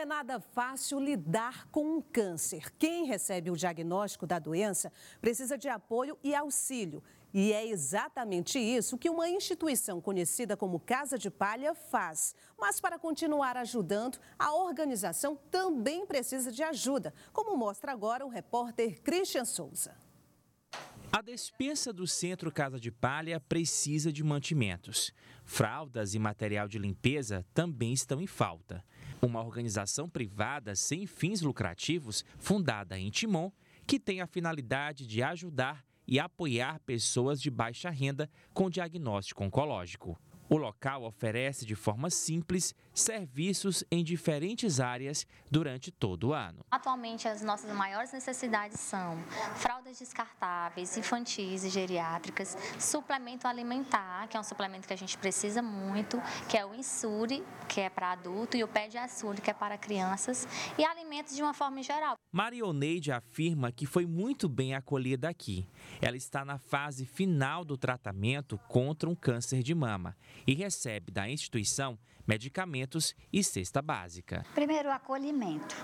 é nada fácil lidar com um câncer. Quem recebe o diagnóstico da doença precisa de apoio e auxílio. E é exatamente isso que uma instituição conhecida como Casa de Palha faz. Mas para continuar ajudando, a organização também precisa de ajuda, como mostra agora o repórter Christian Souza. A despensa do Centro Casa de Palha precisa de mantimentos. Fraldas e material de limpeza também estão em falta uma organização privada sem fins lucrativos, fundada em Timon, que tem a finalidade de ajudar e apoiar pessoas de baixa renda com diagnóstico oncológico. O local oferece de forma simples serviços em diferentes áreas durante todo o ano. Atualmente, as nossas maiores necessidades são fraldas descartáveis, infantis e geriátricas, suplemento alimentar, que é um suplemento que a gente precisa muito, que é o Insure, que é para adulto, e o Pediasure, que é para crianças, e alimentos de uma forma geral. Marioneide afirma que foi muito bem acolhida aqui. Ela está na fase final do tratamento contra um câncer de mama e recebe da instituição medicamentos e cesta básica. Primeiro, o acolhimento.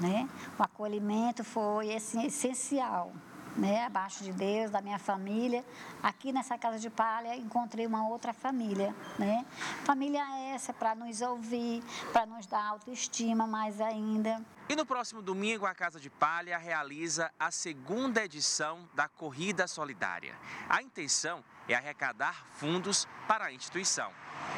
Né? O acolhimento foi assim, essencial né, abaixo de Deus, da minha família. Aqui nessa casa de palha encontrei uma outra família, né? Família essa para nos ouvir, para nos dar autoestima mais ainda. E no próximo domingo a Casa de Palha realiza a segunda edição da Corrida Solidária. A intenção é arrecadar fundos para a instituição.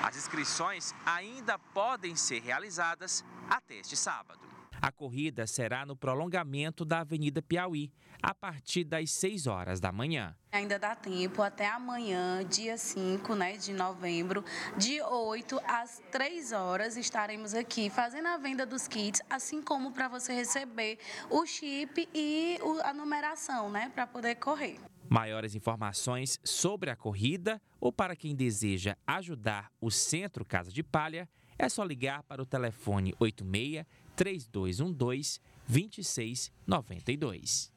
As inscrições ainda podem ser realizadas até este sábado. A corrida será no prolongamento da Avenida Piauí, a partir das 6 horas da manhã. Ainda dá tempo até amanhã, dia 5 né, de novembro, de 8 às 3 horas, estaremos aqui fazendo a venda dos kits, assim como para você receber o chip e a numeração né, para poder correr. Maiores informações sobre a corrida ou para quem deseja ajudar o Centro Casa de Palha é só ligar para o telefone 86 3212 2692.